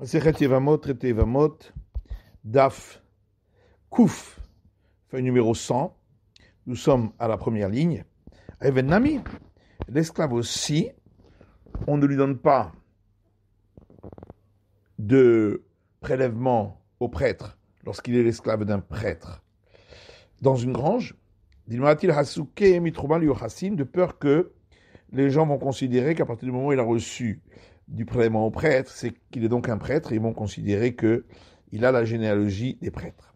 Masechet Yevamot, traité Yevamot, Daf, Kouf, feuille numéro 100. Nous sommes à la première ligne. Evenami, l'esclave aussi, on ne lui donne pas de prélèvement au prêtre lorsqu'il est l'esclave d'un prêtre. Dans une grange, dit-moi-t-il, de peur que les gens vont considérer qu'à partir du moment où il a reçu du prélèvement au prêtre, c'est qu'il est donc un prêtre, et ils vont considérer que a la généalogie des prêtres.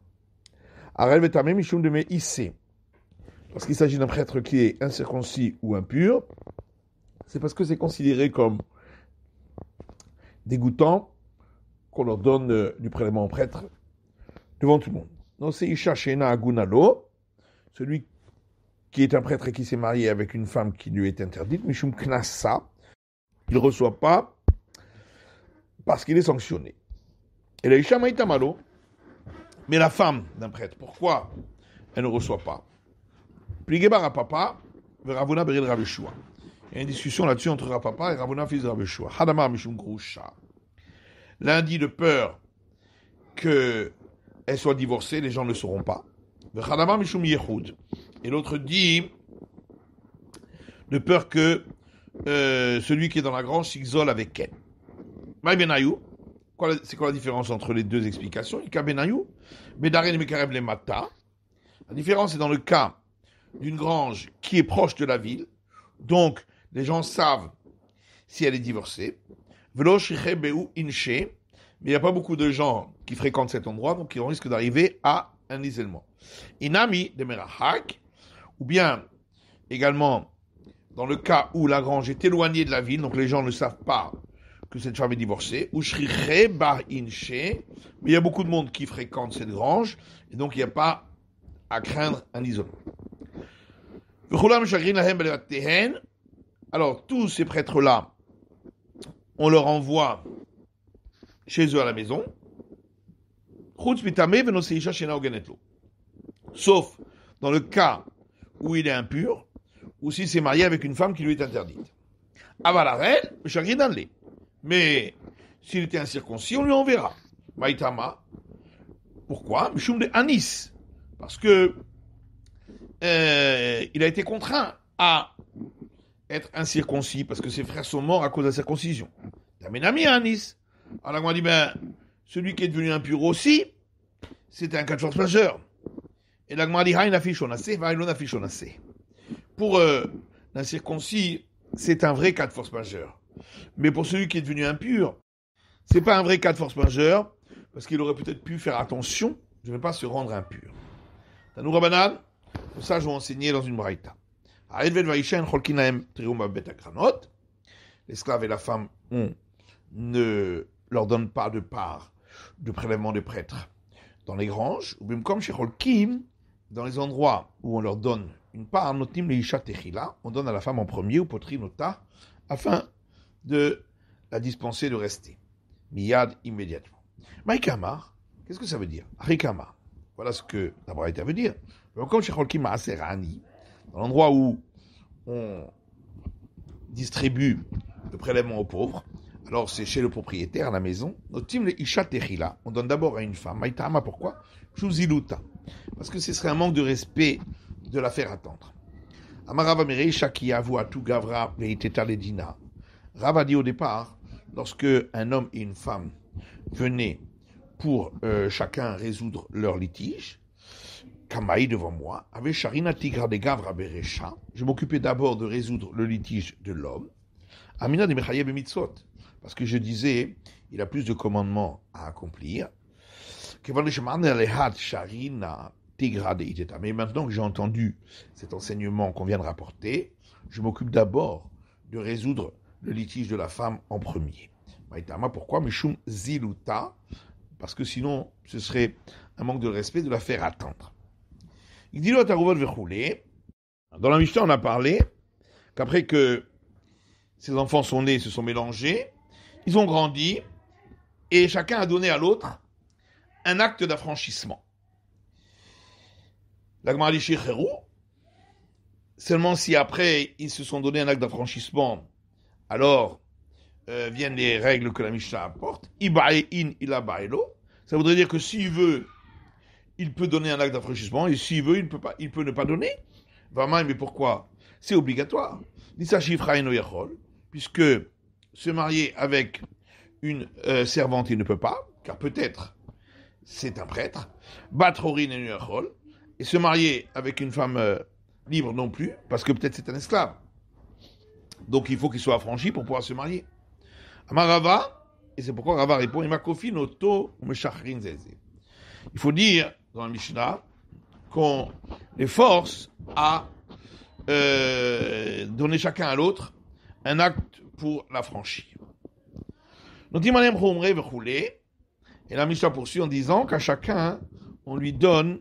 qu'il s'agit d'un prêtre qui est incirconcis ou impur, c'est parce que c'est considéré comme dégoûtant qu'on leur donne euh, du prélèvement au prêtre devant tout le monde. Donc c'est Isha Shena Agunalo, celui qui est un prêtre et qui s'est marié avec une femme qui lui est interdite, Mishum Knassa, il ne reçoit pas parce qu'il est sanctionné. Et la Isha Maïtamalo, mais la femme d'un prêtre, pourquoi elle ne reçoit pas Ravuna Beril Il y a une discussion là-dessus entre Rapapa et Ravuna, fils de Raveshua. L'un dit de peur qu'elle soit divorcée, les gens ne le sauront pas. Et l'autre dit de peur que euh, celui qui est dans la grange s'isole avec elle. Maïbenayou, c'est quoi la différence entre les deux explications le Mata. La différence est dans le cas d'une grange qui est proche de la ville, donc les gens savent si elle est divorcée. ou Inche, mais il n'y a pas beaucoup de gens qui fréquentent cet endroit, donc ils risquent d'arriver à un isolement. Inami de Merahak, ou bien également dans le cas où la grange est éloignée de la ville, donc les gens ne savent pas que cette femme est divorcée, bar mais il y a beaucoup de monde qui fréquente cette grange, et donc il n'y a pas à craindre un isolement. Alors, tous ces prêtres-là, on leur envoie chez eux à la maison, sauf dans le cas où il est impur, ou s'il s'est marié avec une femme qui lui est interdite. Avant la mais s'il était incirconcis, on lui enverra. Maïtama. Pourquoi Mishum de Anis. Parce que euh, il a été contraint à être incirconcis parce que ses frères sont morts à cause de la circoncision. Tamenami à Anis. Alors on dit ben, celui qui est devenu impur aussi, c'est un cas de force majeure. Et m'a dit, Pour euh, l'incirconcis, c'est un vrai cas de force majeure mais pour celui qui est devenu impur, c'est pas un vrai cas de force majeure, parce qu'il aurait peut-être pu faire attention je ne pas se rendre impur. Banal, ça je vais enseigner dans une braïta. L'esclave et la femme ne leur donnent pas de part de prélèvement des prêtres dans les granges, ou même comme chez Holkim, dans les endroits où on leur donne une part, on donne à la femme en premier, ou poter nota, afin de la dispenser de rester. Miyad immédiatement. Maïkamar, qu'est-ce que ça veut dire Arikamar, Voilà ce que la Braïta veut dire. dans l'endroit où on distribue le prélèvement aux pauvres, alors c'est chez le propriétaire, à la maison, le on donne d'abord à une femme. Maïtama, pourquoi Parce que ce serait un manque de respect de la faire attendre. Amarava ki Shakiyavu Atu Gavra Ledina. Rav a dit au départ, lorsque un homme et une femme venaient pour euh, chacun résoudre leur litige, Kamaï devant moi, avait Tigra de Gavra Berecha, je m'occupais d'abord de résoudre le litige de l'homme, Amina de Mitzot, parce que je disais, il a plus de commandements à accomplir. Mais maintenant que j'ai entendu cet enseignement qu'on vient de rapporter, je m'occupe d'abord de résoudre le litige de la femme en premier. Pourquoi Ziluta Parce que sinon, ce serait un manque de respect de la faire attendre. Dans la Mishnah, on a parlé qu'après que ces enfants sont nés, se sont mélangés, ils ont grandi et chacun a donné à l'autre un acte d'affranchissement. L'agmar seulement si après ils se sont donné un acte d'affranchissement alors euh, viennent les règles que la Mishnah apporte. ila Ça voudrait dire que s'il veut, il peut donner un acte d'affranchissement, et s'il veut, il peut, pas, il peut ne pas donner. Vraiment, mais pourquoi C'est obligatoire. Puisque se marier avec une euh, servante, il ne peut pas, car peut-être c'est un prêtre. Batrorin et Et se marier avec une femme euh, libre non plus, parce que peut-être c'est un esclave. Donc il faut qu'il soit affranchi pour pouvoir se marier. Amarava, et c'est pourquoi Rava répond, il faut dire dans la Mishnah qu'on les force à euh, donner chacun à l'autre un acte pour l'affranchir. et la Mishnah poursuit en disant qu'à chacun, on lui donne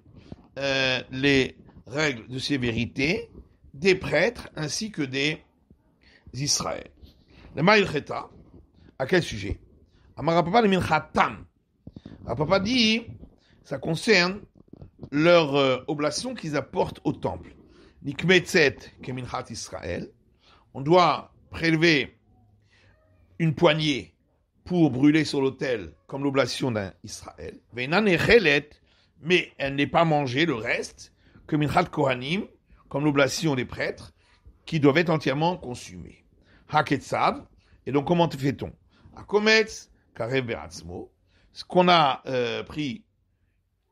euh, les règles de sévérité des prêtres ainsi que des Israël. Le cheta, à quel sujet le Minchatam. Papa dit, ça concerne leur euh, oblation qu'ils apportent au temple. Nikmetzet minchat Israël. On doit prélever une poignée pour brûler sur l'autel comme l'oblation d'un Israël. mais elle n'est pas mangée, le reste, minchat Kohanim, comme l'oblation des prêtres, qui doivent être entièrement consumés. Haketsav. Et donc, comment fait-on Akometz, Karev Ce qu'on a euh, pris,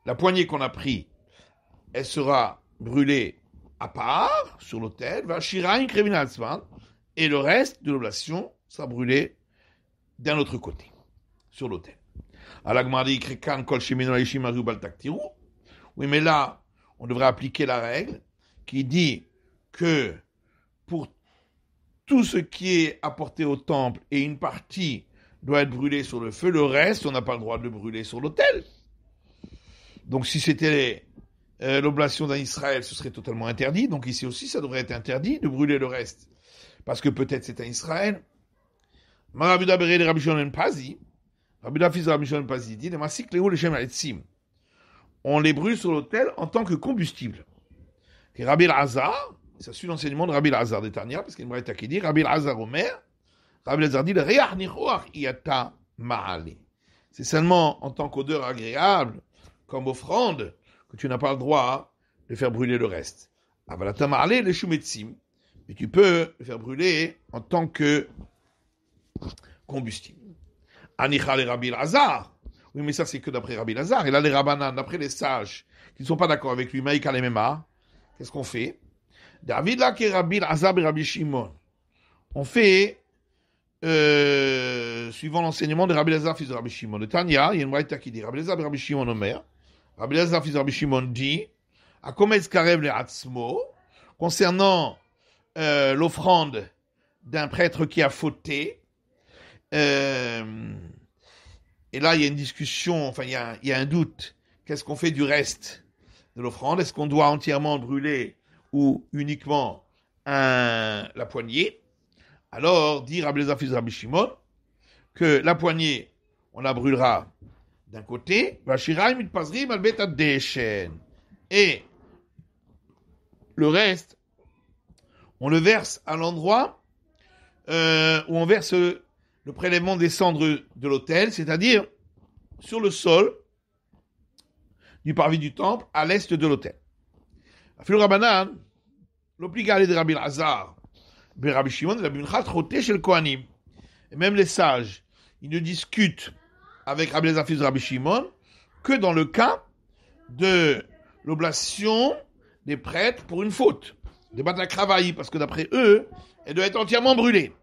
la poignée qu'on a pris, elle sera brûlée à part sur l'autel, Et le reste de l'oblation sera brûlé d'un autre côté, sur l'autel. Oui, mais là, on devrait appliquer la règle qui dit que pour tout ce qui est apporté au temple et une partie doit être brûlé sur le feu, le reste, on n'a pas le droit de le brûler sur l'autel. Donc si c'était euh, l'oblation d'un Israël, ce serait totalement interdit. Donc ici aussi, ça devrait être interdit de brûler le reste. Parce que peut-être c'est un Israël. on les brûle sur l'autel en tant que combustible. Et Rabbi Lazar, ça suit l'enseignement de Rabbi Lazar de Tania, parce qu'il me qui dit Rabbi Lazar maire, Rabbi Lazar dit Yata Ma'ali. C'est seulement en tant qu'odeur agréable, comme offrande, que tu n'as pas le droit de faire brûler le reste. Avalata Ma'ali, Mais tu peux le faire brûler en tant que combustible. et Rabbi Lazar. Oui, mais ça, c'est que d'après Rabbi Lazar. Et là, les Rabbanan, d'après les sages, qui ne sont pas d'accord avec lui, emema. Qu'est-ce qu'on fait David là qui Rabbi Azab ben et Rabbi Shimon On fait, euh, suivant l'enseignement de Rabbi Azab fils de Rabbi Shimon. De Tanya, il y a une qui dit Rabbi Azab ben et Rabbi Shimon Omer. Rabbi Azab fils de Rabbi Shimon dit à le concernant euh, l'offrande d'un prêtre qui a fauté. Euh, et là, il y a une discussion, enfin, il y a un doute. Qu'est-ce qu'on fait du reste de l'offrande Est-ce qu'on doit entièrement brûler ou uniquement un, la poignée, alors dire à fils Rabbi Shimon que la poignée, on la brûlera d'un côté, et le reste, on le verse à l'endroit euh, où on verse le prélèvement des cendres de l'autel, c'est-à-dire sur le sol du parvis du temple à l'est de l'autel de Rabbi rabbi ידי Rabbi Shimon, ורבי שמעון, אלא במנחת chez של Kohanim, Même les sages, ils ne discutent avec Rabbi Elazar fils de Rabbi Shimon que dans le cas de l'oblation des prêtres pour une faute, des la cravaille, parce que d'après eux, elle doit être entièrement brûlée.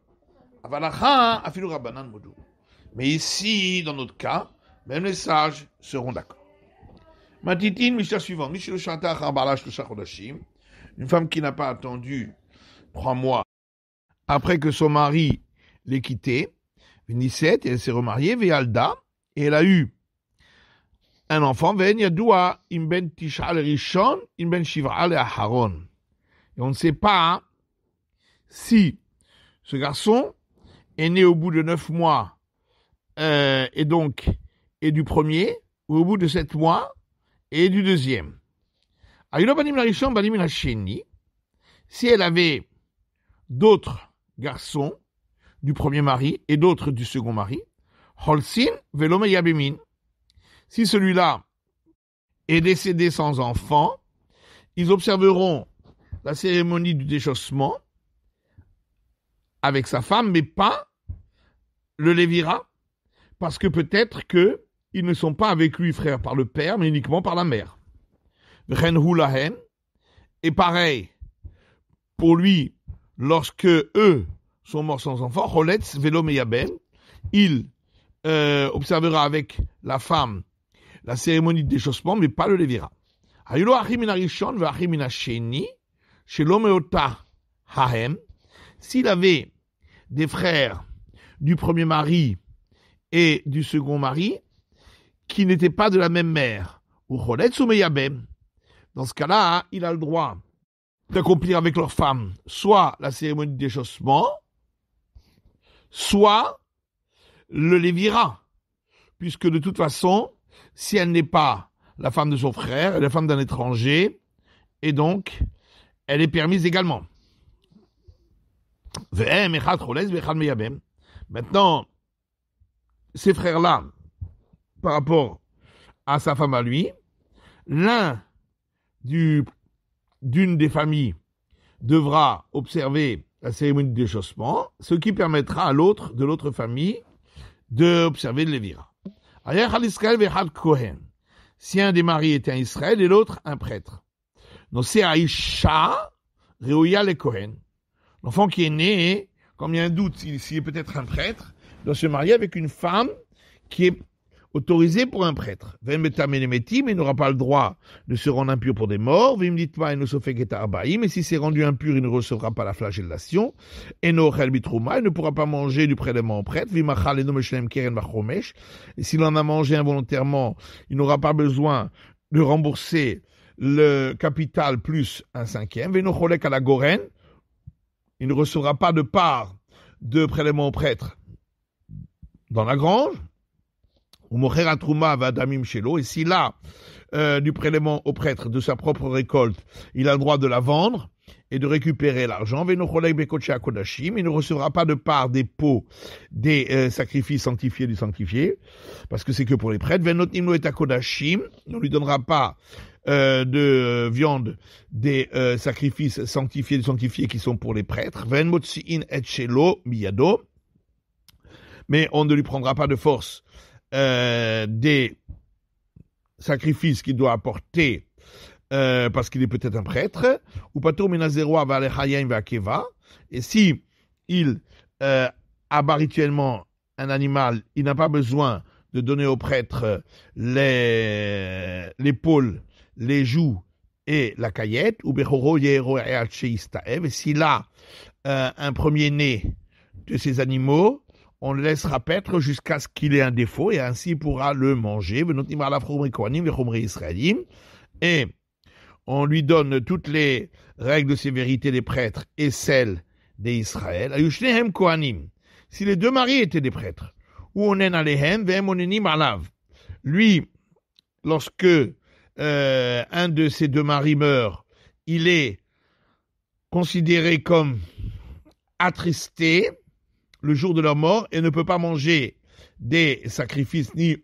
Mais ici, dans notre cas, même les sages seront d'accord. Matitin, suivante, suivant. Mishel Shatach Ambalash le Kodashim. Une femme qui n'a pas attendu trois mois après que son mari l'ait quittée, et elle s'est remariée, Véalda, et elle a eu un enfant, Yadoua, Imben Tishal Rishon, Imben Shivral Aharon. Et on ne sait pas hein, si ce garçon est né au bout de neuf mois, euh, et donc, est du premier, ou au bout de sept mois, et du deuxième. Si elle avait d'autres garçons du premier mari et d'autres du second mari, Holsin Velomeyabimin. Si celui-là est décédé sans enfant, ils observeront la cérémonie du déchaussement avec sa femme, mais pas le Lévira, parce que peut-être que ils ne sont pas avec lui, frère, par le père, mais uniquement par la mère. Et pareil, pour lui, lorsque eux sont morts sans enfant, Roletz, Velo ben, il euh, observera avec la femme la cérémonie de déchaussement, mais pas le dévira. S'il avait des frères du premier mari et du second mari qui n'étaient pas de la même mère, ou Roletz ou dans ce cas-là, hein, il a le droit d'accomplir avec leur femme soit la cérémonie de déchaussement, soit le lévira. Puisque de toute façon, si elle n'est pas la femme de son frère, elle est la femme d'un étranger, et donc elle est permise également. Maintenant, ces frères-là, par rapport à sa femme à lui, l'un d'une des familles devra observer la cérémonie de déchaussement, ce qui permettra à l'autre de l'autre famille d'observer le Lévira. Si un des maris était un Israël et l'autre un prêtre. L'enfant qui est né, comme il y a un doute s'il est peut-être un prêtre, doit se marier avec une femme qui est autorisé pour un prêtre. il n'aura pas le droit de se rendre impur pour des morts. Mais si c'est rendu impur, il ne recevra pas la flagellation. Et il ne pourra pas manger du prélèvement au prêtre. Et s'il en a mangé involontairement, il n'aura pas besoin de rembourser le capital plus un cinquième. la il ne recevra pas de part de prélèvement au prêtre dans la grange et s'il a euh, du prélèvement au prêtre de sa propre récolte, il a le droit de la vendre et de récupérer l'argent. Il ne recevra pas de part des pots des euh, sacrifices sanctifiés du sanctifié, parce que c'est que pour les prêtres. on ne lui donnera pas euh, de viande des sacrifices sanctifiés du sanctifié qui sont pour les prêtres. mais on ne lui prendra pas de force euh, des sacrifices qu'il doit apporter euh, parce qu'il est peut-être un prêtre, ou va et si il euh, rituellement un animal, il n'a pas besoin de donner au prêtre les, l'épaule, les joues et la caillette, ou et s'il a euh, un premier-né de ces animaux, on le laissera paître jusqu'à ce qu'il ait un défaut et ainsi il pourra le manger. Et on lui donne toutes les règles de sévérité des prêtres et celles des Israël. Si les deux maris étaient des prêtres, ou on Lui, lorsque euh, un de ces deux maris meurt, il est considéré comme attristé, le jour de leur mort et ne peut pas manger des sacrifices ni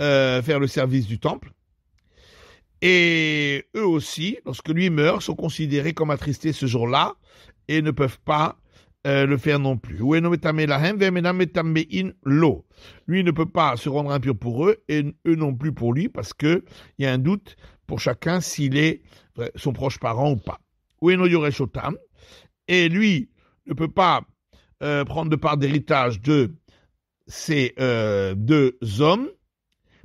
euh, faire le service du temple. Et eux aussi, lorsque lui meurt, sont considérés comme attristés ce jour-là et ne peuvent pas euh, le faire non plus. Lui ne peut pas se rendre impur pour eux et eux non plus pour lui parce qu'il y a un doute pour chacun s'il est euh, son proche parent ou pas. Et lui ne peut pas euh, prendre de part d'héritage de ces euh, deux hommes,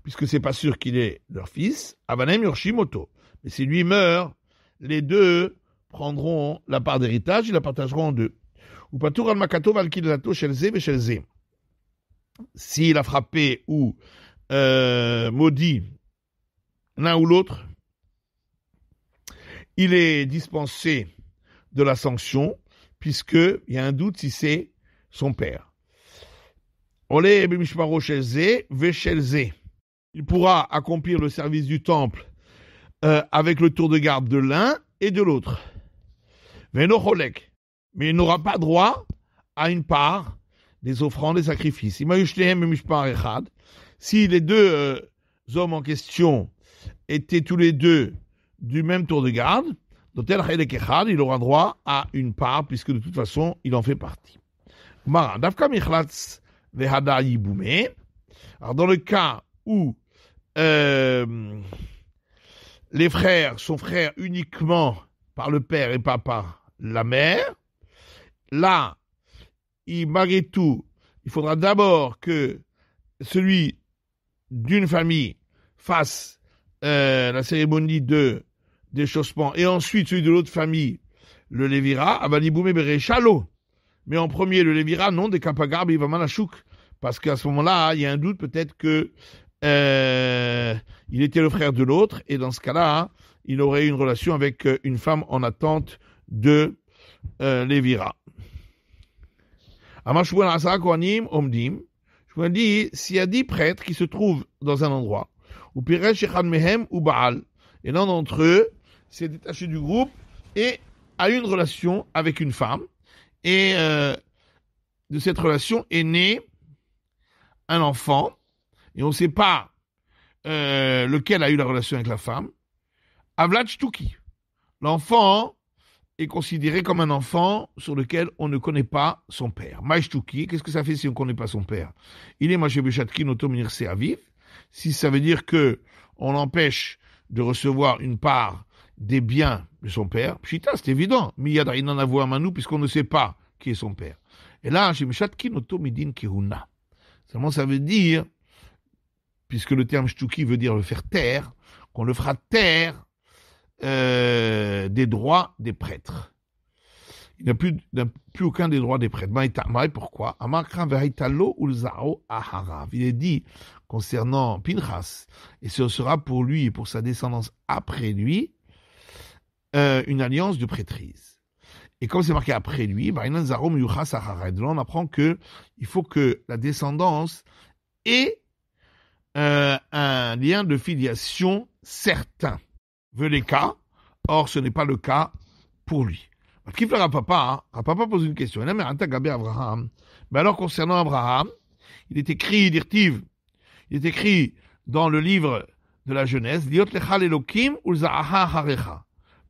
puisque c'est pas sûr qu'il est leur fils, Avanem Yoshimoto. Mais si lui meurt, les deux prendront la part d'héritage, ils la partageront en deux. Ou Patour valkilato shelze S'il a frappé ou euh, maudit l'un ou l'autre, il est dispensé de la sanction il y a un doute si c'est son père. Il pourra accomplir le service du temple euh, avec le tour de garde de l'un et de l'autre. Mais il n'aura pas droit à une part des offrandes et sacrifices. Si les deux euh, hommes en question étaient tous les deux du même tour de garde, il aura droit à une part, puisque de toute façon, il en fait partie. Alors, dans le cas où euh, les frères sont frères uniquement par le père et pas par la mère, là, il, malgré tout, il faudra d'abord que celui d'une famille fasse euh, la cérémonie de des chaussements, Et ensuite, celui de l'autre famille, le Lévira, Avaniboumé Bereshalo. Mais en premier, le Lévira, non, des Kapagarb, Manachouk Parce qu'à ce moment-là, il y a un doute peut-être que euh, il était le frère de l'autre, et dans ce cas-là, il aurait eu une relation avec euh, une femme en attente de euh, Lévira. Omdim. Je vous dis, s'il y a dix prêtres qui se trouvent dans un endroit, ou Piresh Mehem ou Baal, et l'un d'entre eux s'est détaché du groupe et a eu une relation avec une femme. Et euh, de cette relation est né un enfant. Et on ne sait pas euh, lequel a eu la relation avec la femme. Avlad Shtuki. L'enfant est considéré comme un enfant sur lequel on ne connaît pas son père. Maïshtuki, qu'est-ce que ça fait si on ne connaît pas son père Il est Béchatkin Otomir Si ça veut dire que on l'empêche de recevoir une part des biens de son père, Pshita, c'est évident, Miyad Manou, puisqu'on ne sait pas qui est son père. Et là, Midin Kiruna. Seulement, ça veut dire, puisque le terme Shtuki veut dire le faire taire, qu'on le fera taire euh, des droits des prêtres. Il n'a plus, plus, aucun des droits des prêtres. Pourquoi Il est dit concernant Pinchas, et ce sera pour lui et pour sa descendance après lui, euh, une alliance de prêtrise. Et comme c'est marqué après lui, bah, on apprend que il faut que la descendance ait euh, un lien de filiation certain. Veut les cas, or ce n'est pas le cas pour lui. Bah, qui fera papa hein? papa pose une question. Mais bah, alors concernant Abraham, il est écrit, il est écrit dans le livre de la Genèse,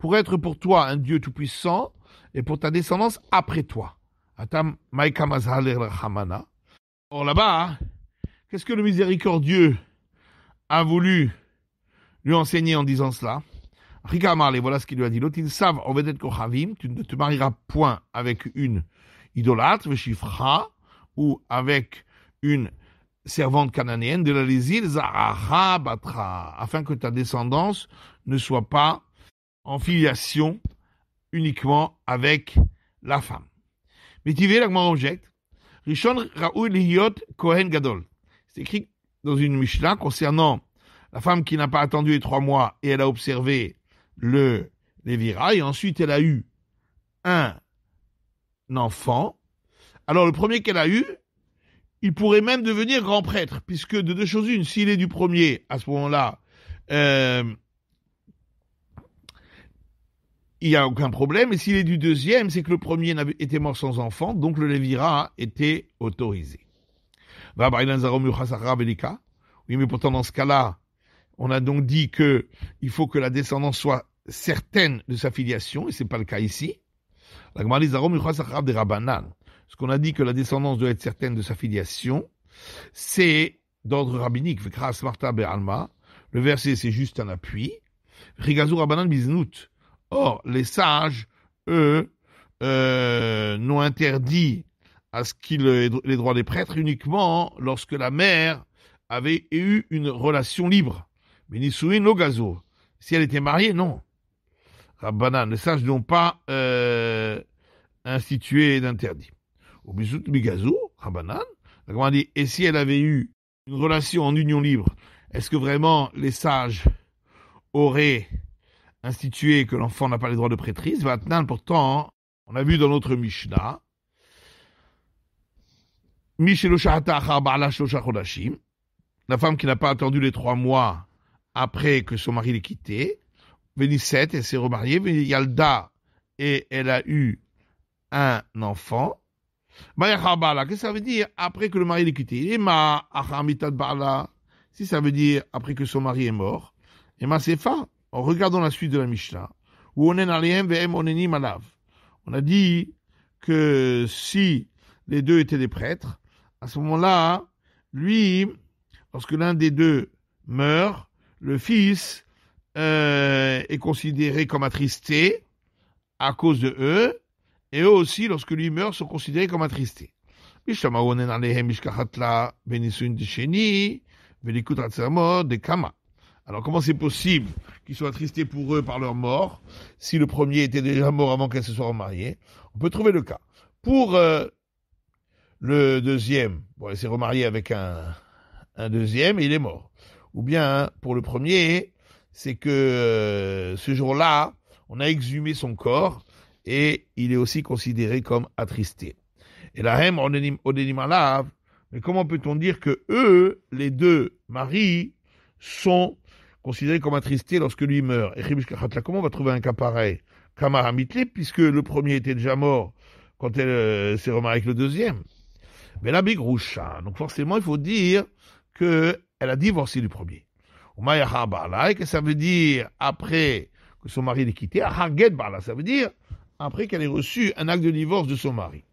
pour être pour toi un Dieu tout-puissant et pour ta descendance après toi. Atam Or là-bas, hein, qu'est-ce que le miséricordieux a voulu lui enseigner en disant cela Rikamale, et voilà ce qu'il lui a dit. L'autre, ils savent, on va être tu ne te marieras point avec une idolâtre, veshifra, ou avec une servante cananéenne de la Lézil, Zahara Batra, afin que ta descendance ne soit pas en filiation uniquement avec la femme. Mais tu la objecte. Rishon Raoul Liot cohen Gadol. C'est écrit dans une Mishnah concernant la femme qui n'a pas attendu les trois mois et elle a observé le Lévira et ensuite elle a eu un enfant. Alors le premier qu'elle a eu, il pourrait même devenir grand prêtre, puisque de deux choses une, s'il est du premier, à ce moment-là, euh, il n'y a aucun problème. Et s'il est du deuxième, c'est que le premier n'avait été mort sans enfant, donc le levira était autorisé. Oui, mais pourtant, dans ce cas-là, on a donc dit que il faut que la descendance soit certaine de sa filiation, et ce n'est pas le cas ici. Ce qu'on a dit que la descendance doit être certaine de sa filiation, c'est d'ordre rabbinique. Le verset, c'est juste un appui. Rigazou Rabbanan Biznout. Or, les sages, eux, euh, n'ont interdit à ce qu'il les droits des prêtres uniquement lorsque la mère avait eu une relation libre. Mais pas le gazo. Si elle était mariée, non. Rabbanan, les sages n'ont pas euh, institué d'interdit. Au Rabbanan, et si elle avait eu une relation en union libre, est-ce que vraiment les sages auraient institué que l'enfant n'a pas les droits de prêtrise. Maintenant, pourtant, on a vu dans notre Mishnah, la femme qui n'a pas attendu les trois mois après que son mari l'ait quittée, Vénissette, elle s'est remariée, Yalda, et elle a eu un enfant. Bah, qu'est-ce que ça veut dire après que le mari l'ait quittée Si ça veut dire après que son mari est mort, et en regardant la suite de la Mishnah, où on On a dit que si les deux étaient des prêtres, à ce moment-là, lui, lorsque l'un des deux meurt, le fils euh, est considéré comme attristé à cause de eux, et eux aussi, lorsque lui meurt, sont considérés comme attristés. Mishama alehem mishkahatla benisun de sheni, de kama. Alors comment c'est possible qu'ils soient attristés pour eux par leur mort, si le premier était déjà mort avant qu'elle se soit remariée On peut trouver le cas. Pour euh, le deuxième, bon, elle s'est remariée avec un, un, deuxième et il est mort. Ou bien, hein, pour le premier, c'est que euh, ce jour-là, on a exhumé son corps et il est aussi considéré comme attristé. Et la à lave. mais comment peut-on dire que eux, les deux maris, sont considéré comme attristé lorsque lui meurt. Et comment on va trouver un cas pareil Kama puisque le premier était déjà mort quand elle euh, s'est remariée avec le deuxième. Mais ben la Bigroucha, donc forcément, il faut dire que elle a divorcé du premier. que ça veut dire après que son mari l'ait quittée. ça veut dire après qu'elle ait reçu un acte de divorce de son mari.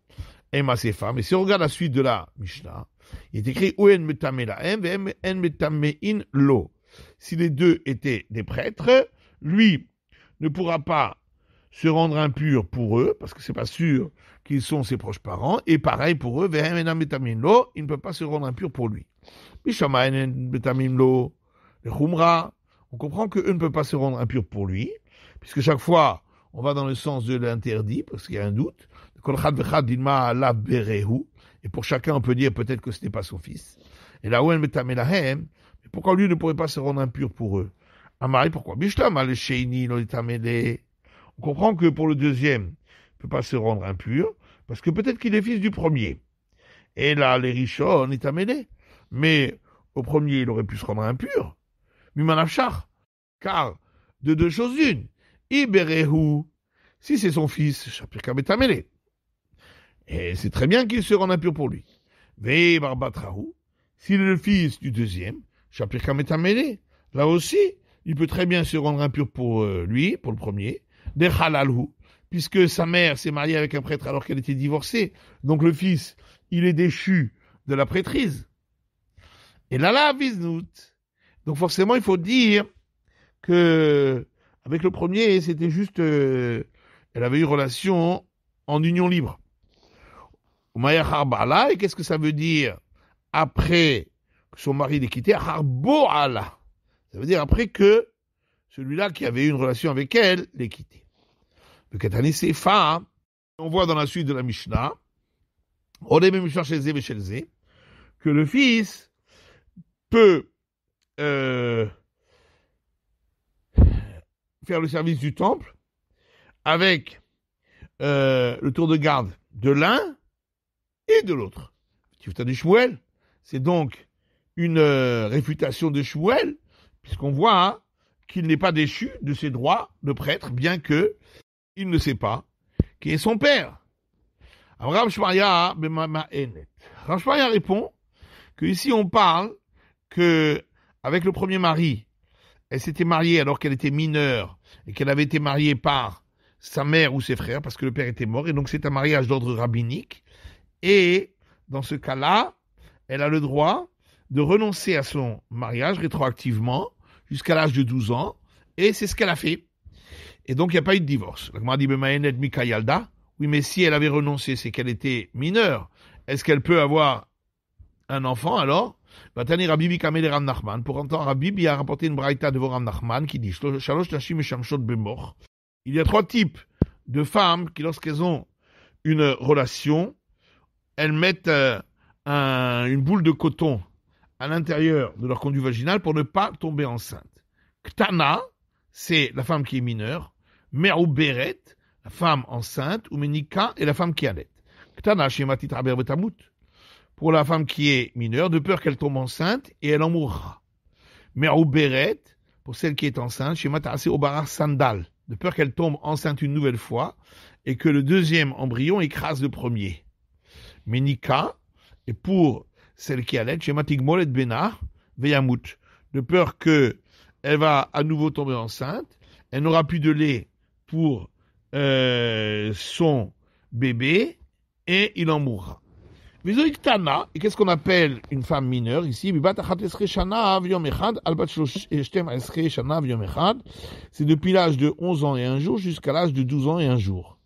Emma ses femmes. Et si on regarde la suite de la Mishnah, il est écrit Oen metamelaem, en in lo si les deux étaient des prêtres, lui ne pourra pas se rendre impur pour eux, parce que c'est pas sûr qu'ils sont ses proches parents, et pareil pour eux, il ne peut pas se rendre impur pour lui. On comprend qu'eux ne peuvent pas se rendre impur pour lui, puisque chaque fois, on va dans le sens de l'interdit, parce qu'il y a un doute. Et pour chacun, on peut dire peut-être que ce n'est pas son fils. Et là, pourquoi lui ne pourrait pas se rendre impur pour eux Amari, ah, pourquoi On comprend que pour le deuxième, il ne peut pas se rendre impur, parce que peut-être qu'il est fils du premier. Et là, les on est amené. Mais au premier, il aurait pu se rendre impur. Mimanafchar. Car, de deux choses une, Iberehu, si c'est son fils, est Et c'est très bien qu'il se rende impur pour lui. Mais Barbatrahu, s'il est le fils du deuxième, Là aussi, il peut très bien se rendre impur pour euh, lui, pour le premier. Des halalou, puisque sa mère s'est mariée avec un prêtre alors qu'elle était divorcée. Donc le fils, il est déchu de la prêtrise. Et là, là, visnout. Donc forcément, il faut dire que avec le premier, c'était juste, euh, elle avait eu relation en union libre. Et qu'est-ce que ça veut dire après son mari l'ait quittée, Harboala. Ça veut dire après que celui-là qui avait eu une relation avec elle l'ait quitté. Le Katani Sefa, on voit dans la suite de la Mishnah, on est même chez que le fils peut euh, faire le service du temple avec euh, le tour de garde de l'un et de l'autre. c'est donc une euh, réfutation de Chouel, puisqu'on voit hein, qu'il n'est pas déchu de ses droits de prêtre, bien que il ne sait pas qui est son père. Abraham Shmaria répond que ici on parle que avec le premier mari, elle s'était mariée alors qu'elle était mineure et qu'elle avait été mariée par sa mère ou ses frères parce que le père était mort et donc c'est un mariage d'ordre rabbinique et dans ce cas-là, elle a le droit de renoncer à son mariage rétroactivement jusqu'à l'âge de 12 ans, et c'est ce qu'elle a fait. Et donc, il n'y a pas eu de divorce. Oui, mais si elle avait renoncé, c'est qu'elle était mineure. Est-ce qu'elle peut avoir un enfant alors Rabbi Pour entendre Rabbi, a rapporté une braïta de Ram Nachman qui dit Il y a trois types de femmes qui, lorsqu'elles ont une relation, elles mettent euh, une boule de coton à l'intérieur de leur conduit vaginal pour ne pas tomber enceinte. Ktana, c'est la femme qui est mineure, Mer ou la femme enceinte, ou Menika et la femme qui l'aide. Ktana, chez Raber Betamut, pour la femme qui est mineure, de peur qu'elle tombe enceinte et elle en mourra. Mer ou pour celle qui est enceinte, Shemat Obara Sandal, de peur qu'elle tombe enceinte une nouvelle fois et que le deuxième embryon écrase le premier. Menika, et pour celle qui allait, schématiquement, et ben de peur que elle va à nouveau tomber enceinte, elle n'aura plus de lait pour euh, son bébé, et il en mourra. et qu'est-ce qu'on appelle une femme mineure ici C'est depuis l'âge de 11 ans et un jour jusqu'à l'âge de 12 ans et un jour.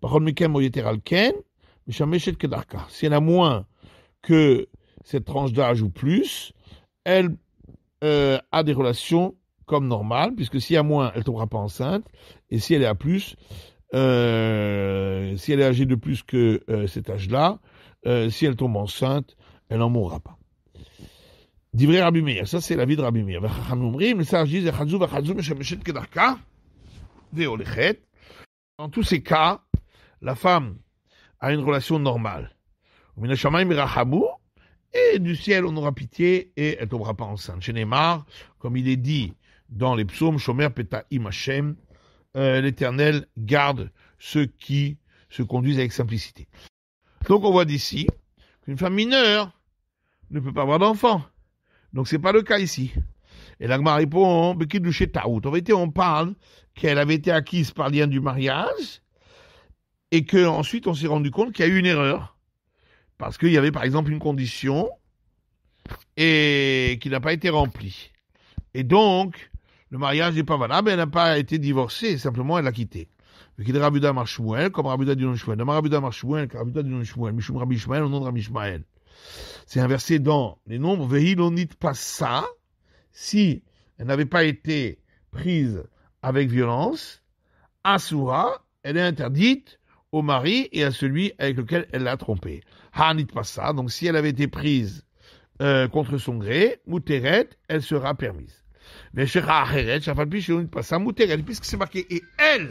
Par contre, si elle a moins que cette tranche d'âge ou plus, elle euh, a des relations comme normales, puisque s'il y a moins, elle ne tombera pas enceinte, et si elle est à plus, euh, si elle est âgée de plus que euh, cet âge-là, si elle tombe enceinte, elle n'en mourra pas. Rabbi Meir, ça c'est la vie de Rabbi Meir. Dans tous ces cas, la femme a une relation normale. Et du ciel, on aura pitié et elle tombera pas enceinte. Chez Neymar, comme il est dit dans les psaumes, Shomer Peta euh, l'Éternel garde ceux qui se conduisent avec simplicité. Donc on voit d'ici qu'une femme mineure ne peut pas avoir d'enfant. Donc c'est pas le cas ici. Et l'agma répond, on parle qu'elle avait été acquise par lien du mariage et qu'ensuite on s'est rendu compte qu'il y a eu une erreur parce qu'il y avait par exemple une condition et qui n'a pas été remplie. Et donc, le mariage n'est pas valable, elle n'a pas été divorcée, simplement elle l'a quitté. Qu'il Rabuda Marshmuel, comme Rabuda du Shmuel. Marshmuel, Rabuda Mishum Rabbi au nom de Rabbi C'est inversé dans les nombres, pas ça, si elle n'avait pas été prise avec violence, Asura, elle est interdite au mari et à celui avec lequel elle l'a trompée. » Hanit ça. donc si elle avait été prise euh, contre son gré, Mouteret, elle sera permise. Mais je Shafalpi, pas Passa, puisque c'est marqué, et elle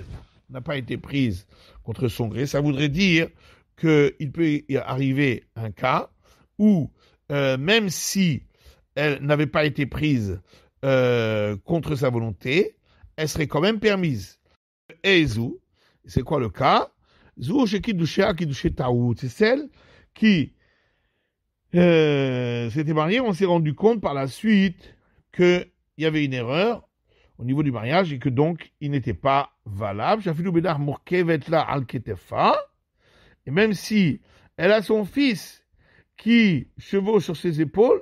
n'a pas été prise contre son gré, ça voudrait dire qu'il peut y arriver un cas où, euh, même si elle n'avait pas été prise euh, contre sa volonté, elle serait quand même permise. Et c'est quoi le cas Zou c'est celle qui euh, s'était marié, on s'est rendu compte par la suite qu'il y avait une erreur au niveau du mariage et que donc il n'était pas valable. Et même si elle a son fils qui chevauche sur ses épaules,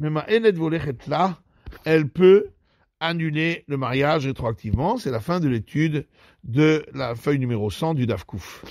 même à là, elle peut annuler le mariage rétroactivement. C'est la fin de l'étude de la feuille numéro 100 du DAFKOUF.